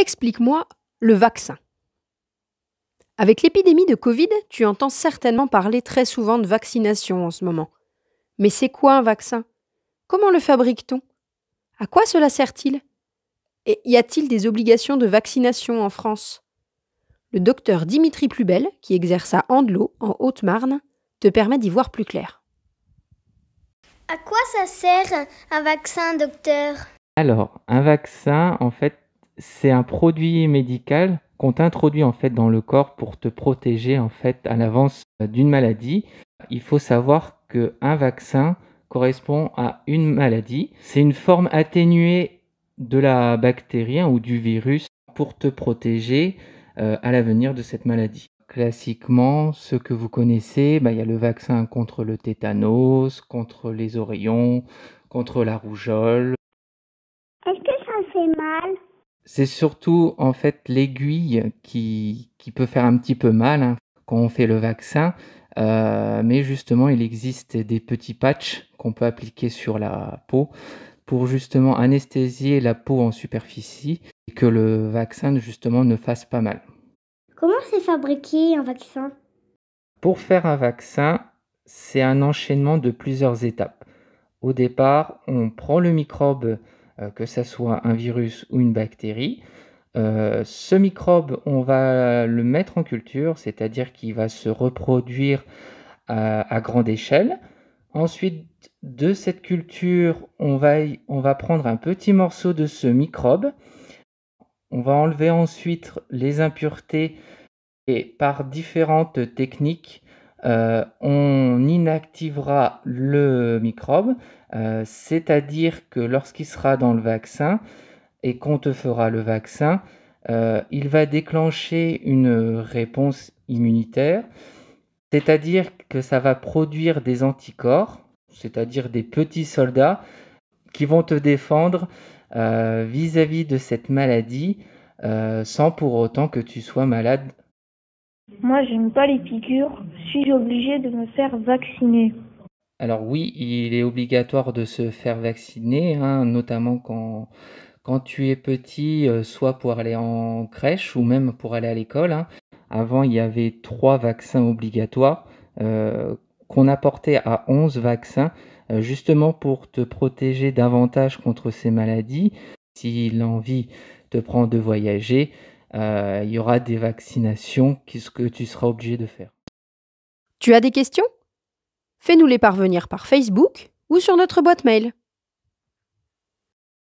Explique-moi le vaccin. Avec l'épidémie de Covid, tu entends certainement parler très souvent de vaccination en ce moment. Mais c'est quoi un vaccin Comment le fabrique-t-on À quoi cela sert-il Et y a-t-il des obligations de vaccination en France Le docteur Dimitri Plubel, qui exerce à Andelot, en Haute-Marne, te permet d'y voir plus clair. À quoi ça sert un vaccin, docteur Alors, un vaccin, en fait, c'est un produit médical qu'on t'introduit en fait dans le corps pour te protéger en fait à l'avance euh, d'une maladie. Il faut savoir qu'un vaccin correspond à une maladie. C'est une forme atténuée de la bactérie hein, ou du virus pour te protéger euh, à l'avenir de cette maladie. Classiquement, ce que vous connaissez, bah, il y a le vaccin contre le tétanos, contre les oreillons, contre la rougeole. Est-ce que ça fait mal c'est surtout en fait l'aiguille qui, qui, peut faire un petit peu mal hein, quand on fait le vaccin, euh, mais justement il existe des petits patchs qu'on peut appliquer sur la peau pour justement anesthésier la peau en superficie et que le vaccin justement ne fasse pas mal. Comment c'est fabriqué un vaccin Pour faire un vaccin, c'est un enchaînement de plusieurs étapes. Au départ, on prend le microbe euh, que ce soit un virus ou une bactérie. Euh, ce microbe, on va le mettre en culture, c'est-à-dire qu'il va se reproduire euh, à, grande échelle. Ensuite, de cette culture, on va, on va prendre un petit morceau de ce microbe. On va enlever ensuite les impuretés et par différentes techniques euh, on inactivera le microbe, euh, c'est-à-dire que lorsqu'il sera dans le vaccin et qu'on te fera le vaccin, euh, il va déclencher une réponse immunitaire, c'est-à-dire que ça va produire des anticorps, c'est-à-dire des petits soldats qui vont te défendre vis à -vis de cette maladie sans pour autant que tu sois malade moi, j'aime pas les piqûres. Suis-je obligé de me faire vacciner Alors oui, il est obligatoire de se faire vacciner, hein, notamment quand, quand tu es petit, euh, soit pour aller en crèche ou même pour aller à l'école. Hein. Avant, il y avait trois vaccins obligatoires euh, qu'on apportait à onze vaccins, euh, justement pour te protéger davantage contre ces maladies. Si l'envie te prend de voyager, euh, il y aura des vaccinations qu'est-ce que tu seras obligé de faire. Tu as des questions Fais-nous les parvenir par Facebook ou sur notre boîte mail.